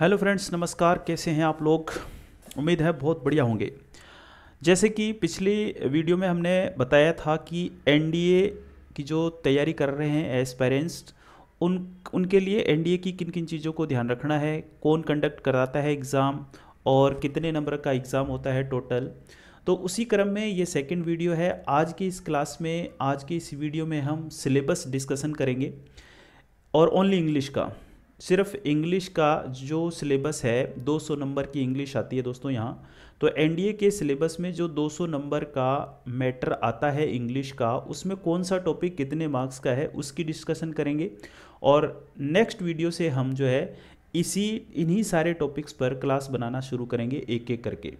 hello friends नमस्कार कैसे हैं आप लोग उम्मीद है बहुत बढ़िया होंगे जैसे कि पिछली वीडियो में हमने बताया था कि एनडीए की जो तैयारी कर रहे हैं एज पेरेंट्स उन उनके लिए एनडीए की किन किन चीज़ों को ध्यान रखना है कौन कंडक्ट कराता है एग्ज़ाम और कितने नंबर का एग्ज़ाम होता है टोटल तो उसी क्रम में ये सेकेंड वीडियो है आज की इस क्लास में आज की इस वीडियो में हम सिलेबस डिस्कशन करेंगे और ओनली इंग्लिश का सिर्फ इंग्लिश का जो सिलेबस है 200 नंबर की इंग्लिश आती है दोस्तों यहाँ तो एनडीए के सिलेबस में जो 200 नंबर का मैटर आता है इंग्लिश का उसमें कौन सा टॉपिक कितने मार्क्स का है उसकी डिस्कशन करेंगे और नेक्स्ट वीडियो से हम जो है इसी इन्हीं सारे टॉपिक्स पर क्लास बनाना शुरू करेंगे एक एक करके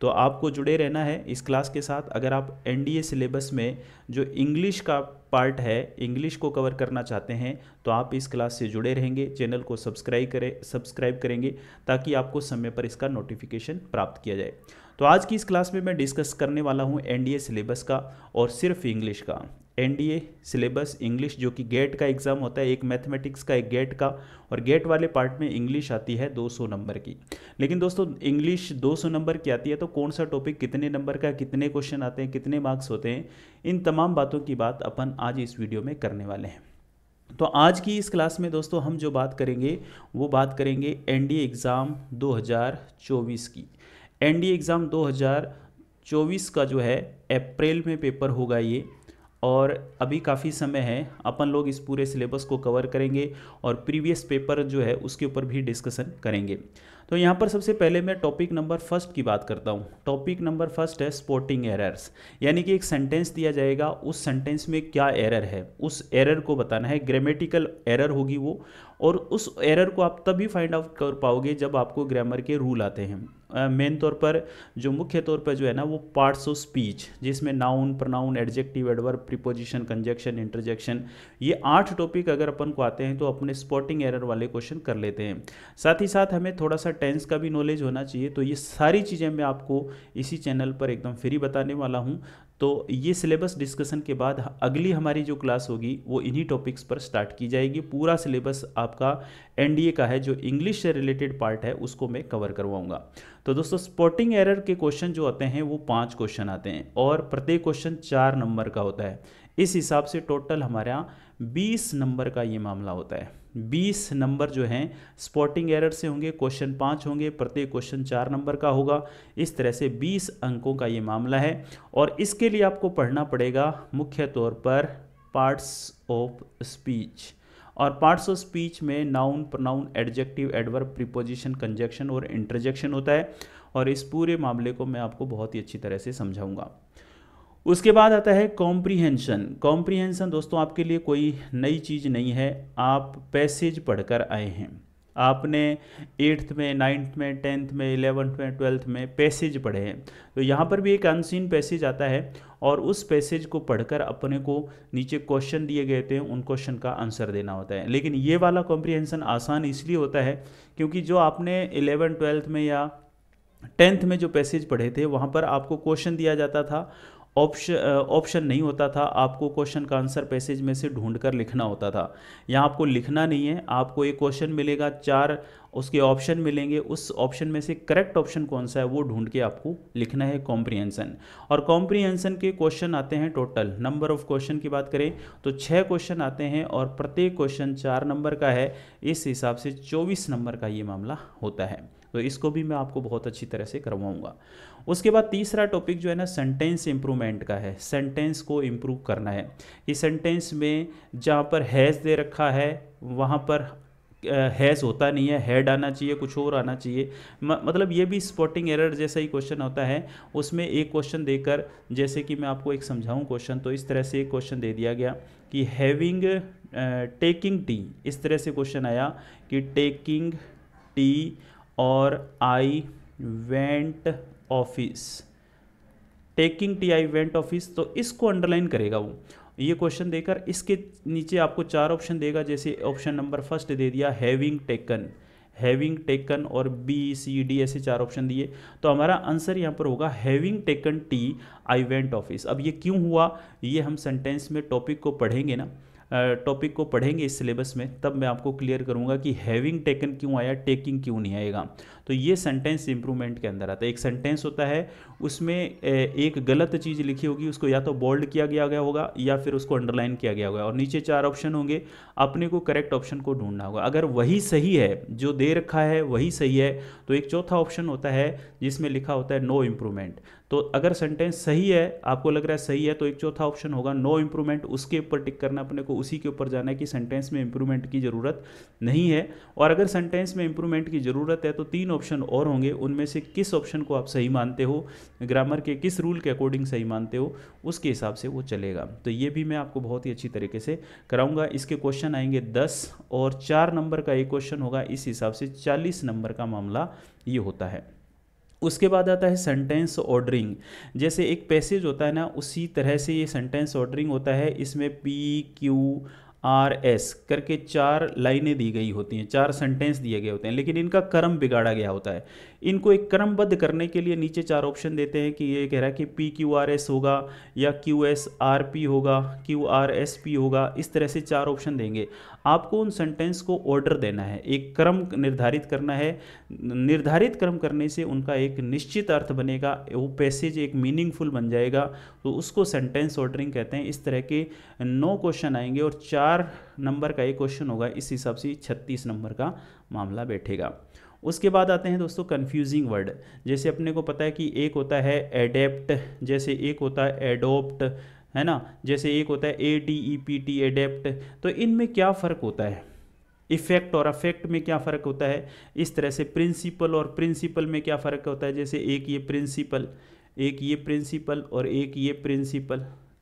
तो आपको जुड़े रहना है इस क्लास के साथ अगर आप एन सिलेबस में जो इंग्लिश का पार्ट है इंग्लिश को कवर करना चाहते हैं तो आप इस क्लास से जुड़े रहेंगे चैनल को सब्सक्राइब करें सब्सक्राइब करेंगे ताकि आपको समय पर इसका नोटिफिकेशन प्राप्त किया जाए तो आज की इस क्लास में मैं डिस्कस करने वाला हूँ एन सिलेबस का और सिर्फ इंग्लिश का एनडीए सिलेबस इंग्लिश जो कि गेट का एग्ज़ाम होता है एक मैथमेटिक्स का एक गेट का और गेट वाले पार्ट में इंग्लिश आती है 200 नंबर की लेकिन दोस्तों इंग्लिश 200 नंबर की आती है तो कौन सा टॉपिक कितने नंबर का कितने क्वेश्चन आते हैं कितने मार्क्स होते हैं इन तमाम बातों की बात अपन आज इस वीडियो में करने वाले हैं तो आज की इस क्लास में दोस्तों हम जो बात करेंगे वो बात करेंगे एनडीए एग्ज़ाम चौबीस की एनडीए एग्ज़ाम दो चौबीस का जो है अप्रैल में पेपर होगा ये और अभी काफ़ी समय है अपन लोग इस पूरे सिलेबस को कवर करेंगे और प्रीवियस पेपर जो है उसके ऊपर भी डिस्कशन करेंगे तो यहाँ पर सबसे पहले मैं टॉपिक नंबर फर्स्ट की बात करता हूँ टॉपिक नंबर फर्स्ट है स्पोर्टिंग एरर्स यानी कि एक सेंटेंस दिया जाएगा उस सेंटेंस में क्या एरर है उस एरर को बताना है ग्रामेटिकल एरर होगी वो और उस एरर को आप तभी फाइंड आउट कर पाओगे जब आपको ग्रामर के रूल आते हैं मेन तौर पर जो मुख्य तौर पर जो है ना वो पार्ट्स ऑफ स्पीच जिसमें noun pronoun adjective adverb preposition conjunction interjection ये आठ टॉपिक अगर अपन को आते हैं तो अपने स्पॉटिंग एरर वाले क्वेश्चन कर लेते हैं साथ ही साथ हमें थोड़ा सा टेंस का भी नॉलेज होना चाहिए तो ये सारी चीज़ें मैं आपको इसी चैनल पर एकदम फ्री बताने वाला हूँ तो ये सिलेबस डिस्कशन के बाद अगली हमारी जो क्लास होगी वो इन्हीं टॉपिक्स पर स्टार्ट की जाएगी पूरा सिलेबस आपका एनडीए का है जो इंग्लिश से रिलेटेड पार्ट है उसको मैं कवर करवाऊंगा तो दोस्तों स्पॉटिंग एरर के क्वेश्चन जो आते हैं वो पाँच क्वेश्चन आते हैं और प्रत्येक क्वेश्चन चार नंबर का होता है इस हिसाब से टोटल हमारा 20 नंबर का ये मामला होता है 20 नंबर जो हैं स्पॉटिंग एरर से होंगे क्वेश्चन पाँच होंगे प्रत्येक क्वेश्चन चार नंबर का होगा इस तरह से 20 अंकों का ये मामला है और इसके लिए आपको पढ़ना पड़ेगा मुख्य तौर पर पार्ट्स ऑफ स्पीच और पार्ट्स ऑफ स्पीच में noun pronoun adjective adverb preposition conjunction और इंटरजेक्शन होता है और इस पूरे मामले को मैं आपको बहुत ही अच्छी तरह से समझाऊंगा उसके बाद आता है कॉम्प्रीहेंशन कॉम्प्रीहेंशन दोस्तों आपके लिए कोई नई चीज़ नहीं है आप पैसेज पढ़कर आए हैं आपने एट्थ में नाइन्थ में टेंथ में इलेवंथ में ट्वेल्थ में पैसेज पढ़े हैं तो यहाँ पर भी एक अनसीन पैसेज आता है और उस पैसेज को पढ़कर अपने को नीचे क्वेश्चन दिए गए थे उन क्वेश्चन का आंसर देना होता है लेकिन ये वाला कॉम्प्रीहेंसन आसान इसलिए होता है क्योंकि जो आपने इलेवन ट्वेल्थ में या टेंथ में जो पैसेज पढ़े थे वहाँ पर आपको क्वेश्चन दिया जाता था ऑप्शन ऑप्शन uh, नहीं होता था आपको क्वेश्चन का आंसर पैसेज में से ढूंढ कर लिखना होता था यहाँ आपको लिखना नहीं है आपको एक क्वेश्चन मिलेगा चार उसके ऑप्शन मिलेंगे उस ऑप्शन में से करेक्ट ऑप्शन कौन सा है वो ढूंढ के आपको लिखना है कॉम्प्रिहेंसन और कॉम्प्रिहेंसन के क्वेश्चन आते हैं टोटल नंबर ऑफ क्वेश्चन की बात करें तो छः क्वेश्चन आते हैं और प्रत्येक क्वेश्चन चार नंबर का है इस हिसाब से चौबीस नंबर का ये मामला होता है तो इसको भी मैं आपको बहुत अच्छी तरह से करवाऊँगा उसके बाद तीसरा टॉपिक जो है ना सेंटेंस इम्प्रूवमेंट का है सेंटेंस को इम्प्रूव करना है इस सेंटेंस में जहाँ पर हैज़ दे रखा है वहाँ पर हैज़ होता नहीं है हेड आना चाहिए कुछ और आना चाहिए म, मतलब ये भी स्पॉटिंग एरर जैसा ही क्वेश्चन होता है उसमें एक क्वेश्चन देकर जैसे कि मैं आपको एक समझाऊं क्वेश्चन तो इस तरह से एक क्वेश्चन दे दिया गया कि हैविंग टेकिंग टी इस तरह से क्वेश्चन आया कि टेकिंग टी और I went office taking tea I went office तो इसको अंडरलाइन करेगा वो ये क्वेश्चन देकर इसके नीचे आपको चार ऑप्शन देगा जैसे ऑप्शन नंबर फर्स्ट दे दिया हैविंग टेकन हैविंग टेकन और बी सी डी ऐसे चार ऑप्शन दिए तो हमारा आंसर यहाँ पर होगा having taken tea I went office अब ये क्यों हुआ ये हम सेंटेंस में टॉपिक को पढ़ेंगे ना टॉपिक को पढ़ेंगे इस सिलेबस में तब मैं आपको क्लियर करूँगा कि हैविंग टेकन क्यों आया टेकिंग क्यों नहीं आएगा तो ये सेंटेंस इंप्रूवमेंट के अंदर आता है एक सेंटेंस होता है उसमें एक गलत चीज़ लिखी होगी उसको या तो बोल्ड किया गया गया होगा या फिर उसको अंडरलाइन किया गया होगा और नीचे चार ऑप्शन होंगे अपने को करेक्ट ऑप्शन को ढूंढना होगा अगर वही सही है जो दे रखा है वही सही है तो एक चौथा ऑप्शन होता है जिसमें लिखा होता है नो इम्प्रूवमेंट तो अगर सेंटेंस सही है आपको लग रहा है सही है तो एक चौथा ऑप्शन होगा नो इम्प्रूवमेंट उसके ऊपर टिक करना अपने को उसी के ऊपर जाना है कि सेंटेंस में इम्प्रूवमेंट की ज़रूरत नहीं है और अगर सेंटेंस में इम्प्रूवमेंट की ज़रूरत है तो तीन ऑप्शन और होंगे उनमें से किस ऑप्शन को आप सही मानते हो ग्रामर के किस रूल के अकॉर्डिंग सही मानते हो उसके हिसाब से वो चलेगा तो ये भी मैं आपको बहुत ही अच्छी तरीके से कराऊंगा इसके क्वेश्चन आएंगे दस और चार नंबर का एक क्वेश्चन होगा इस हिसाब से चालीस नंबर का मामला ये होता है उसके बाद आता है सेंटेंस ऑर्डरिंग जैसे एक पैसेज होता है ना उसी तरह से ये सेंटेंस ऑर्डरिंग होता है इसमें पी क्यू आर एस करके चार लाइनें दी गई होती हैं चार सेंटेंस दिए गए होते हैं लेकिन इनका क्रम बिगाड़ा गया होता है इनको एक क्रमबद्ध करने के लिए नीचे चार ऑप्शन देते हैं कि ये कह रहा है कि पी क्यू आर एस होगा या क्यू एस आर पी होगा क्यू आर एस पी होगा इस तरह से चार ऑप्शन देंगे आपको उन सेंटेंस को ऑर्डर देना है एक क्रम निर्धारित करना है निर्धारित क्रम करने से उनका एक निश्चित अर्थ बनेगा वो पैसेज एक मीनिंगफुल बन जाएगा तो उसको सेंटेंस ऑर्डरिंग कहते हैं इस तरह के नौ क्वेश्चन आएंगे और चार नंबर का एक क्वेश्चन होगा इस हिसाब से छत्तीस नंबर का मामला बैठेगा उसके बाद आते हैं दोस्तों कन्फ्यूजिंग वर्ड जैसे अपने को पता है कि एक होता है एडेप्ट जैसे एक होता है एडोप्ट है ना जैसे एक होता है A D E P T adept तो इनमें क्या फ़र्क होता है इफ़ेक्ट और अफेक्ट में क्या फ़र्क होता है इस तरह से प्रिंसिपल और प्रिंसिपल में क्या फ़र्क होता है जैसे एक ये प्रिंसिपल एक ये प्रिंसिपल और एक ये प्रिंसिपल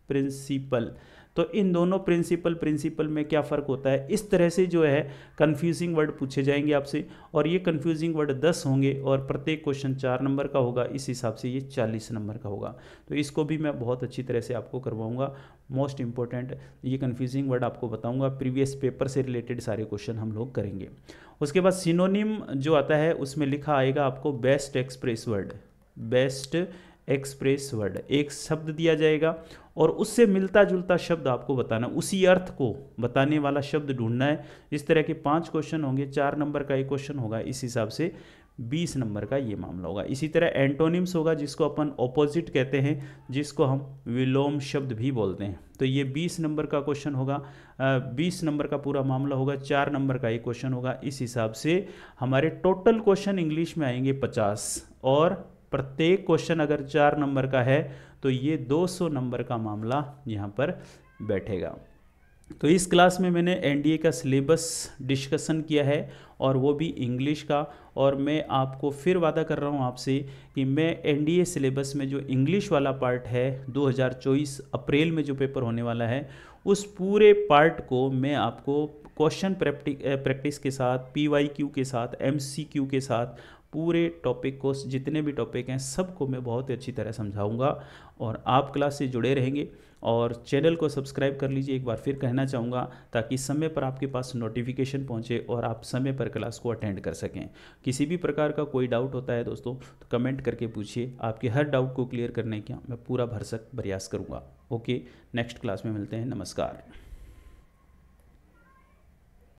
प्रिंसिपल तो इन दोनों प्रिंसिपल प्रिंसिपल में क्या फ़र्क होता है इस तरह से जो है कन्फ्यूजिंग वर्ड पूछे जाएंगे आपसे और ये कन्फ्यूजिंग वर्ड दस होंगे और प्रत्येक क्वेश्चन चार नंबर का होगा इस हिसाब से ये चालीस नंबर का होगा तो इसको भी मैं बहुत अच्छी तरह से आपको करवाऊँगा मोस्ट इंपॉर्टेंट ये कन्फ्यूजिंग वर्ड आपको बताऊँगा प्रीवियस पेपर से रिलेटेड सारे क्वेश्चन हम लोग करेंगे उसके बाद सिनोनिम जो आता है उसमें लिखा आएगा आपको best express word best express word एक शब्द दिया जाएगा और उससे मिलता जुलता शब्द आपको बताना उसी अर्थ को बताने वाला शब्द ढूंढना है इस तरह के पांच क्वेश्चन होंगे चार नंबर का एक क्वेश्चन होगा इस हिसाब से बीस नंबर का ये मामला होगा इसी तरह एंटोनिम्स होगा जिसको अपन ऑपोजिट कहते हैं जिसको हम विलोम शब्द भी बोलते हैं तो ये बीस नंबर का क्वेश्चन होगा बीस नंबर का पूरा मामला होगा चार नंबर का ये क्वेश्चन होगा इस हिसाब से हमारे टोटल क्वेश्चन इंग्लिश में आएंगे पचास और प्रत्येक क्वेश्चन अगर चार नंबर का है तो ये 200 नंबर का मामला यहाँ पर बैठेगा तो इस क्लास में मैंने एनडीए का सिलेबस डिस्कशन किया है और वो भी इंग्लिश का और मैं आपको फिर वादा कर रहा हूँ आपसे कि मैं एनडीए सिलेबस में जो इंग्लिश वाला पार्ट है 2024 अप्रैल में जो पेपर होने वाला है उस पूरे पार्ट को मैं आपको क्वेश्चन प्रैक्टिस के साथ पीवाईक्यू के साथ एमसीक्यू के साथ पूरे टॉपिक को जितने भी टॉपिक हैं सबको मैं बहुत ही अच्छी तरह समझाऊंगा और आप क्लास से जुड़े रहेंगे और चैनल को सब्सक्राइब कर लीजिए एक बार फिर कहना चाहूँगा ताकि समय पर आपके पास नोटिफिकेशन पहुँचे और आप समय पर क्लास को अटेंड कर सकें किसी भी प्रकार का कोई डाउट होता है दोस्तों तो कमेंट करके पूछिए आपके हर डाउट को क्लियर करने का मैं पूरा भरसक प्रयास करूँगा ओके नेक्स्ट क्लास में मिलते हैं नमस्कार